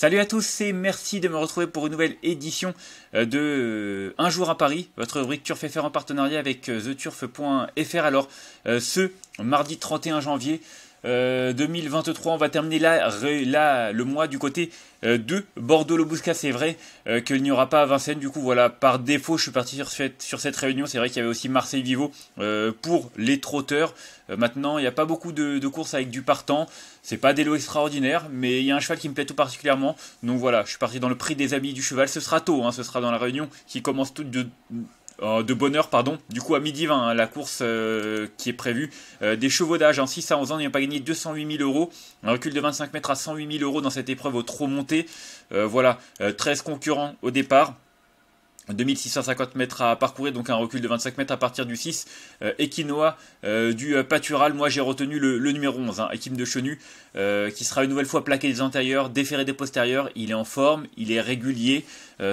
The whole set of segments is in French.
Salut à tous et merci de me retrouver pour une nouvelle édition euh, de euh, Un jour à Paris, votre rubrique Turf FR en partenariat avec euh, theturf.fr. Alors, ce mardi 31 janvier. 2023, euh, on va terminer là, là le mois du côté euh, de bordeaux Bouscat C'est vrai euh, qu'il n'y aura pas Vincennes. Du coup, voilà, par défaut, je suis parti sur cette, réunion. C'est vrai qu'il y avait aussi Marseille-Vivo pour les trotteurs. maintenant, il n'y a pas beaucoup de, courses avec du partant. C'est pas des lots extraordinaires, mais il y a un cheval qui me plaît tout particulièrement. Donc voilà, je suis parti dans le prix des amis du cheval. Ce sera tôt, hein, ce sera dans la réunion qui commence tout de euh, de bonheur, pardon. Du coup, à midi 20, hein, la course euh, qui est prévue. Euh, des chevaudages, en hein. 6 à 11 ans, a pas gagné 208 000 euros. Un recul de 25 mètres à 108 000 euros dans cette épreuve au trop monté. voilà, 13 concurrents au départ. 2650 mètres à parcourir, donc un recul de 25 mètres à partir du 6. Equinoa du Patural, moi j'ai retenu le, numéro 11, hein. équipe de Chenu, qui sera une nouvelle fois plaqué des antérieurs, déféré des postérieurs. Il est en forme, il est régulier.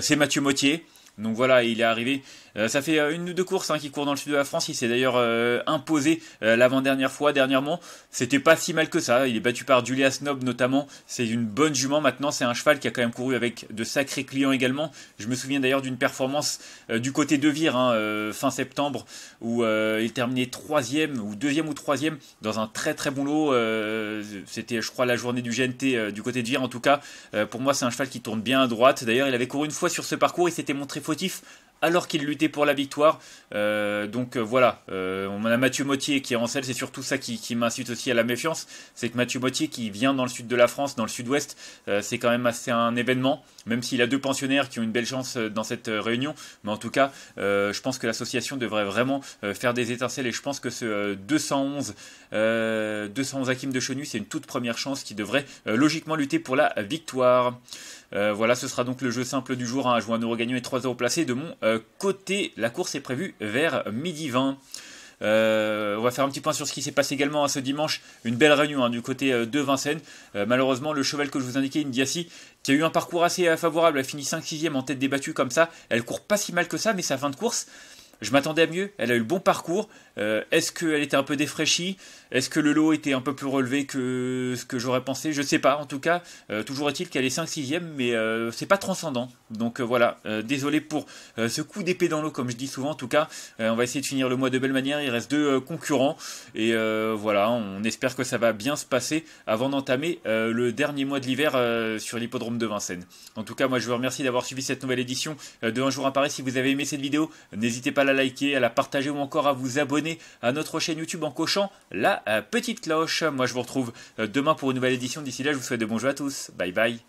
c'est Mathieu Mottier. Donc voilà, il est arrivé. Euh, ça fait euh, une ou deux courses qu'il hein, qui court dans le sud de la France. Il s'est d'ailleurs euh, imposé l'avant-dernière fois, dernièrement. C'était pas si mal que ça. Il est battu par Julia Snob notamment. C'est une bonne jument maintenant. C'est un cheval qui a quand même couru avec de sacrés clients également. Je me souviens d'ailleurs d'une performance du côté de Vire hein, fin septembre où il terminait troisième ou deuxième ou troisième dans un très très bon lot. C'était je crois la journée du GNT du côté de Vire en tout cas. pour moi c'est un cheval qui tourne bien à droite. D'ailleurs il avait couru une fois sur ce parcours. et s'était montré fautif alors qu'il luttait pour la victoire. Euh, donc euh, voilà, euh, on a Mathieu Mottier qui est en selle, c'est surtout ça qui, m'incite aussi à la méfiance, c'est que Mathieu Mottier qui vient dans le sud de la France, dans le sud-ouest, c'est quand même assez un événement, même s'il a deux pensionnaires qui ont une belle chance dans cette réunion, mais en tout cas, je pense que l'association devrait vraiment faire des étincelles et je pense que ce 211, 211 Hakim de Chenu, c'est une toute première chance qui devrait logiquement lutter pour la victoire. voilà, ce sera donc le jeu simple du jour, hein, à jouer un euro gagnant et 3 euros placés de mon euh, côté, la course est prévue vers midi 20. Euh, on va faire un petit point sur ce qui s'est passé également ce dimanche. Une belle réunion hein, du côté euh, de Vincennes. malheureusement, le cheval que je vous indiquais, Indiassi, qui a eu un parcours assez favorable, a fini 5-6ème en tête débattue comme ça. Elle court pas si mal que ça, mais sa fin de course, je m'attendais à mieux, elle a eu le bon parcours. Euh, est-ce qu'elle était un peu défraîchie Est-ce que le lot était un peu plus relevé que ce que j'aurais pensé Je ne sais pas, en tout cas, euh, toujours est-il qu'elle est 5-6ème, mais euh, c'est pas transcendant. Donc voilà, désolé pour ce coup d'épée dans l'eau, comme je dis souvent, en tout cas, on va essayer de finir le mois de belle manière. Il reste deux concurrents, et voilà, on espère que ça va bien se passer avant d'entamer le dernier mois de l'hiver sur l'hippodrome de Vincennes. En tout cas, moi je vous remercie d'avoir suivi cette nouvelle édition de Un jour à Paris. Si vous avez aimé cette vidéo, n'hésitez pas à la liker, à la partager ou encore à vous abonner à notre chaîne YouTube en cochant la euh, petite cloche. Moi je vous retrouve euh, demain pour une nouvelle édition. D'ici là, je vous souhaite de bons jeux à tous. Bye bye.